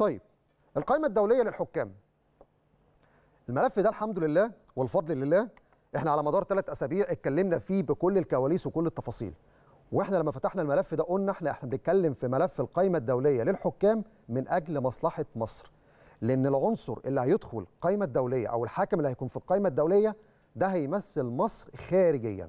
طيب القائمة الدولية للحكام الملف ده الحمد لله والفضل لله احنا على مدار ثلاث اسابيع اتكلمنا فيه بكل الكواليس وكل التفاصيل واحنا لما فتحنا الملف ده قلنا احنا احنا بنتكلم في ملف القائمه الدوليه للحكام من اجل مصلحه مصر لان العنصر اللي هيدخل القائمه الدوليه او الحاكم اللي هيكون في القائمه الدوليه ده هيمثل مصر خارجيا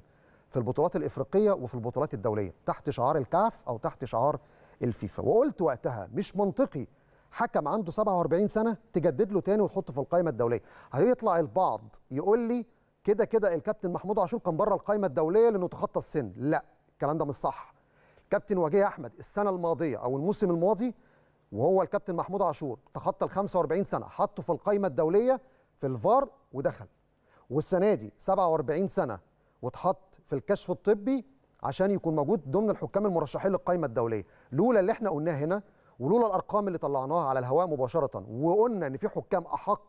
في البطولات الافريقيه وفي البطولات الدوليه تحت شعار الكاف او تحت شعار الفيفا وقلت وقتها مش منطقي حكم عنده 47 سنه تجدد له تاني وتحطه في القائمه الدوليه هيطلع البعض يقول لي كده كده الكابتن محمود عاشور كان بره القائمه الدوليه لانه تخطى السن لا الكلام ده مش صح كابتن وجيه احمد السنه الماضيه او الموسم الماضي وهو الكابتن محمود عاشور تخطى ال 45 سنه حطه في القائمه الدوليه في الفار ودخل والسنه دي 47 سنه واتحط في الكشف الطبي عشان يكون موجود ضمن الحكام المرشحين للقائمه الدوليه لولا اللي احنا قلناه هنا ولولا الارقام اللي طلعناها على الهواء مباشره وقلنا ان في حكام احق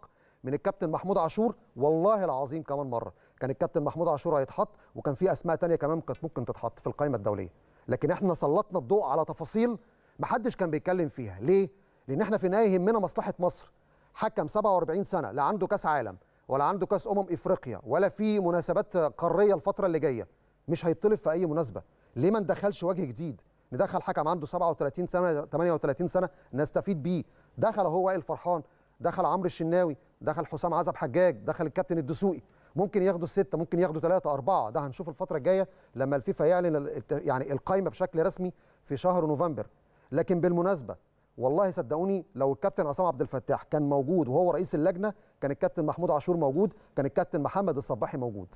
من الكابتن محمود عاشور والله العظيم كمان مره كان الكابتن محمود عاشور هيتحط وكان في اسماء تانية كمان كانت ممكن تتحط في القائمه الدوليه لكن احنا سلطنا الضوء على تفاصيل محدش كان بيتكلم فيها ليه لان احنا في النهايه يهمنا مصلحه مصر حكم 47 سنه لا عنده كاس عالم ولا عنده كاس امم افريقيا ولا في مناسبات قاريه الفتره اللي جايه مش هيطلب في اي مناسبه ليه ما ندخلش وجه جديد ندخل حكم عنده 37 سنه 38 سنه نستفيد بيه دخل هو وائل فرحان دخل عمرو الشناوي دخل حسام عزب حجاج دخل الكابتن الدسوقي ممكن ياخدوا سته ممكن ياخدوا ثلاثه اربعه ده هنشوف الفتره الجايه لما الفيفا يعلن يعني القايمه بشكل رسمي في شهر نوفمبر لكن بالمناسبه والله صدقوني لو الكابتن عصام عبد الفتاح كان موجود وهو رئيس اللجنه كان الكابتن محمود عاشور موجود كان الكابتن محمد الصباحي موجود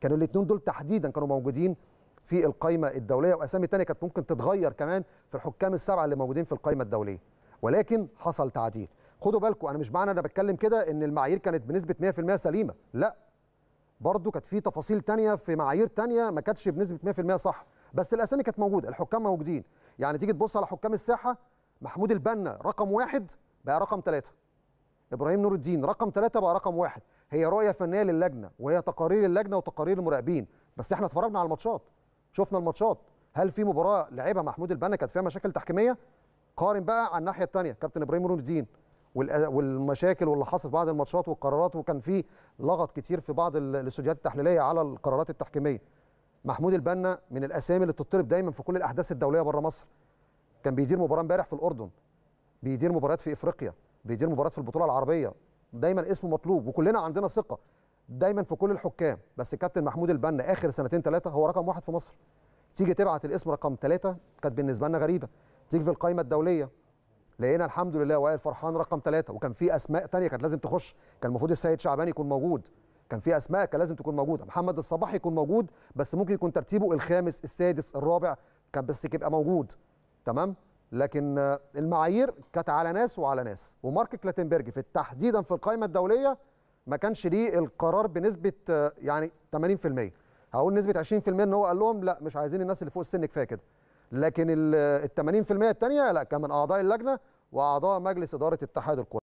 كانوا الاثنين دول تحديدا كانوا موجودين في القايمه الدوليه واسامي ثانيه كانت ممكن تتغير كمان في الحكام السبعه اللي موجودين في القايمه الدوليه ولكن حصل تعديل خدوا بالكم انا مش معنى انا بتكلم كده ان المعايير كانت بنسبه 100% سليمه لا برضو كانت في تفاصيل تانية في معايير تانية ما كانتش بنسبه 100% صح بس الاسامي كانت موجوده الحكام موجودين يعني تيجي تبص على حكام الساحه محمود البنا رقم واحد بقى رقم ثلاثة ابراهيم نور الدين رقم ثلاثة بقى رقم واحد هي رؤيه فنيه للجنه وهي تقارير اللجنه وتقارير المراقبين بس احنا اتفرجنا على الماتشات شفنا الماتشات هل في مباراه لعبها محمود البنا كانت فيها مشاكل تحكيميه قارن بقى على الناحيه الثانيه كابتن ابراهيم نور الدين والمشاكل واللي حصلت بعد الماتشات والقرارات وكان في لغط كتير في بعض الاستوديوهات التحليليه على القرارات التحكيميه محمود البنا من الاسامي اللي بتطلب دايما في كل الاحداث الدوليه بره مصر كان بيدير مباراه امبارح في الاردن بيدير مباريات في افريقيا بيدير مباريات في البطوله العربيه دايما اسمه مطلوب وكلنا عندنا ثقه دايما في كل الحكام بس الكابتن محمود البنا اخر سنتين ثلاثه هو رقم واحد في مصر تيجي تبعت الاسم رقم ثلاثه كانت بالنسبه لنا غريبه تيجي في القائمه الدوليه لقينا الحمد لله وائل فرحان رقم ثلاثه وكان في اسماء ثانيه كانت لازم تخش كان المفروض السيد شعبان يكون موجود كان في اسماء كان لازم تكون موجوده محمد الصباح يكون موجود بس ممكن يكون ترتيبه الخامس السادس الرابع كان بس يبقى موجود تمام لكن المعايير كانت على ناس وعلى ناس ومارك كلاتنبرج في تحديدا في القائمه الدوليه ما كانش ليه القرار بنسبه آه، يعني 80% هقول نسبه 20% ان هو قال لهم لا مش عايزين الناس اللي فوق السن كفايه كده لكن ال 80% آه، الثانيه لا كان من اعضاء اللجنه واعضاء مجلس اداره اتحاد الكرة